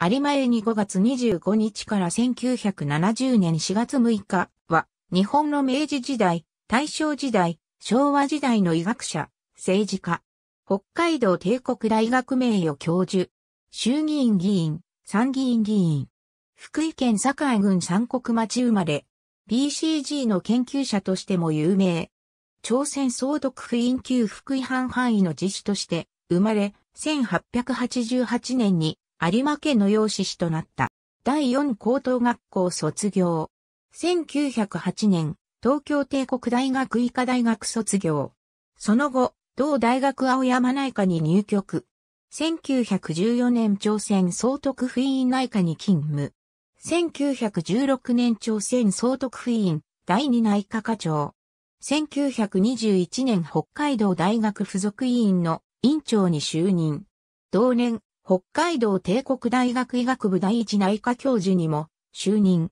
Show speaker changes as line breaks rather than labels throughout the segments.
有馬に5月25日から1970年4月6日は、日本の明治時代、大正時代、昭和時代の医学者、政治家、北海道帝国大学名誉教授、衆議院議員、参議院議員、福井県堺郡三国町生まれ、BCG の研究者としても有名。朝鮮総督府院級福井藩範囲の自治として生まれ、1888年に有馬家の養子師となった。第四高等学校卒業。1908年、東京帝国大学医科大学卒業。その後、同大学青山内科に入局。1914年朝鮮総督府委員内科に勤務。1916年朝鮮総督府委員第二内科課長。1921年北海道大学附属委員の委員長に就任。同年、北海道帝国大学医学部第一内科教授にも就任。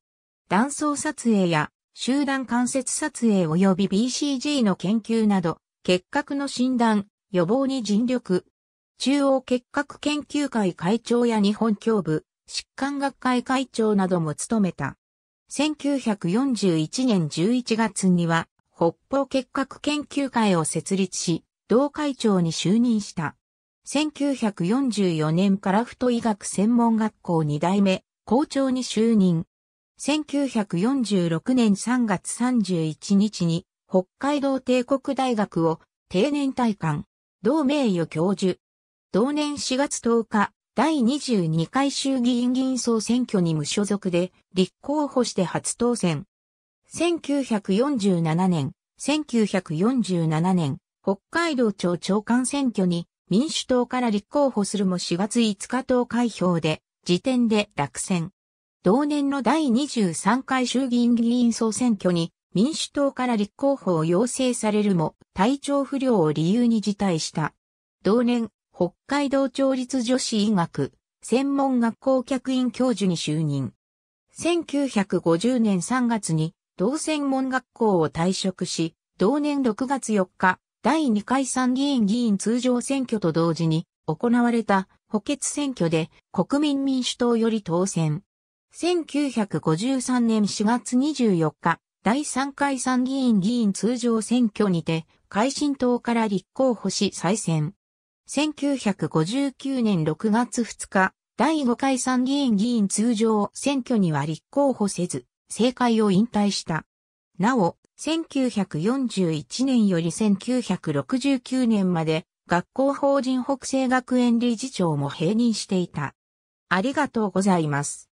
断層撮影や集団関節撮影及び BCG の研究など、結核の診断、予防に尽力。中央結核研究会会長や日本教部、疾患学会会長なども務めた。1941年11月には、北方結核研究会を設立し、同会長に就任した。1944年から太医学専門学校2代目、校長に就任。1946年3月31日に、北海道帝国大学を定年退官、同名誉教授。同年4月10日、第22回衆議院議員総選挙に無所属で立候補して初当選。1947年、1947年、北海道庁長官選挙に民主党から立候補するも4月5日投開票で、時点で落選。同年の第23回衆議院議員総選挙に民主党から立候補を要請されるも体調不良を理由に辞退した。同年、北海道町立女子医学専門学校客員教授に就任。1950年3月に同専門学校を退職し、同年6月4日、第2回参議院議員通常選挙と同時に行われた補欠選挙で国民民主党より当選。1953年4月24日、第3回参議院議員通常選挙にて、改進党から立候補し再選。1959年6月2日、第5回参議院議員通常選挙には立候補せず、政界を引退した。なお、1941年より1969年まで学校法人北西学園理事長も併任していた。ありがとうございます。